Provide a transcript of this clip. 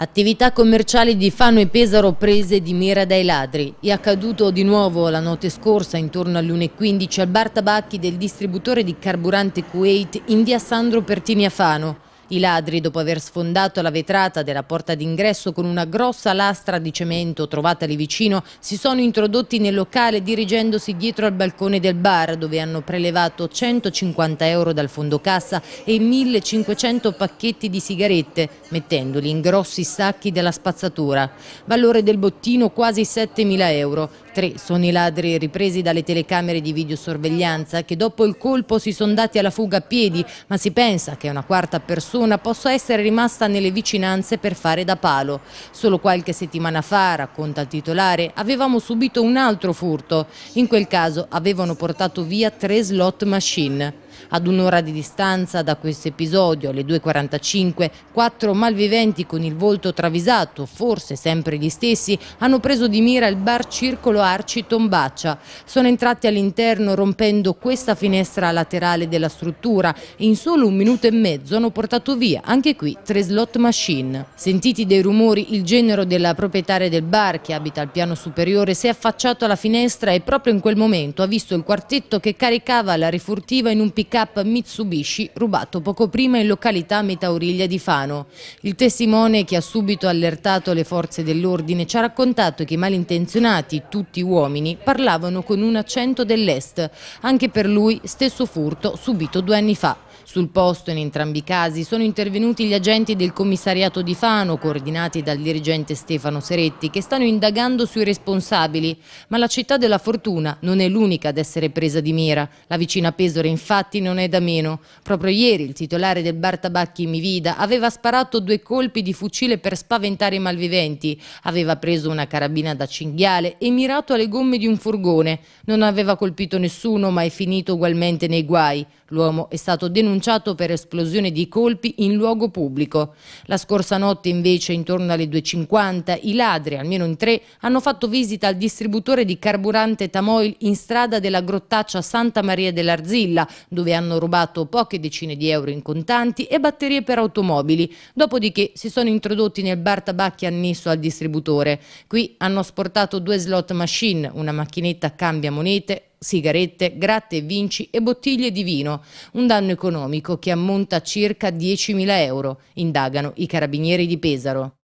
Attività commerciali di Fano e Pesaro prese di mira dai ladri. È accaduto di nuovo la notte scorsa, intorno alle 1.15, al bar tabacchi del distributore di carburante Kuwait in via Sandro Pertini a Fano. I ladri, dopo aver sfondato la vetrata della porta d'ingresso con una grossa lastra di cemento trovata lì vicino, si sono introdotti nel locale dirigendosi dietro al balcone del bar dove hanno prelevato 150 euro dal fondo cassa e 1500 pacchetti di sigarette, mettendoli in grossi sacchi della spazzatura. Valore del bottino quasi 7000 euro. Tre sono i ladri ripresi dalle telecamere di videosorveglianza che dopo il colpo si sono dati alla fuga a piedi, ma si pensa che una quarta persona possa essere rimasta nelle vicinanze per fare da palo. Solo qualche settimana fa, racconta il titolare, avevamo subito un altro furto. In quel caso avevano portato via tre slot machine. Ad un'ora di distanza da questo episodio, alle 2.45, quattro malviventi con il volto travisato, forse sempre gli stessi, hanno preso di mira il bar Circolo Arci Tombaccia. Sono entrati all'interno rompendo questa finestra laterale della struttura e in solo un minuto e mezzo hanno portato via, anche qui, tre slot machine. Sentiti dei rumori, il genero della proprietaria del bar, che abita al piano superiore, si è affacciato alla finestra e proprio in quel momento ha visto il quartetto che caricava la rifurtiva in un piccolo pick-up Mitsubishi rubato poco prima in località Metauriglia di Fano. Il testimone che ha subito allertato le forze dell'ordine ci ha raccontato che i malintenzionati, tutti uomini, parlavano con un accento dell'est. Anche per lui stesso furto subito due anni fa. Sul posto in entrambi i casi sono intervenuti gli agenti del commissariato di Fano, coordinati dal dirigente Stefano Seretti, che stanno indagando sui responsabili. Ma la città della fortuna non è l'unica ad essere presa di mira. La vicina Pesore infatti non è da meno. Proprio ieri il titolare del bar Tabacchi Mivida aveva sparato due colpi di fucile per spaventare i malviventi. Aveva preso una carabina da cinghiale e mirato alle gomme di un furgone. Non aveva colpito nessuno ma è finito ugualmente nei guai. L'uomo è stato denunciato denunciato per esplosione di colpi in luogo pubblico. La scorsa notte invece, intorno alle 2.50, i ladri, almeno in tre, hanno fatto visita al distributore di carburante Tamoil in strada della grottaccia Santa Maria dell'Arzilla, dove hanno rubato poche decine di euro in contanti e batterie per automobili, dopodiché si sono introdotti nel bar tabacchi annesso al distributore. Qui hanno sportato due slot machine, una macchinetta cambia monete sigarette, gratte e vinci e bottiglie di vino, un danno economico che ammonta a circa 10.000 euro, indagano i carabinieri di Pesaro.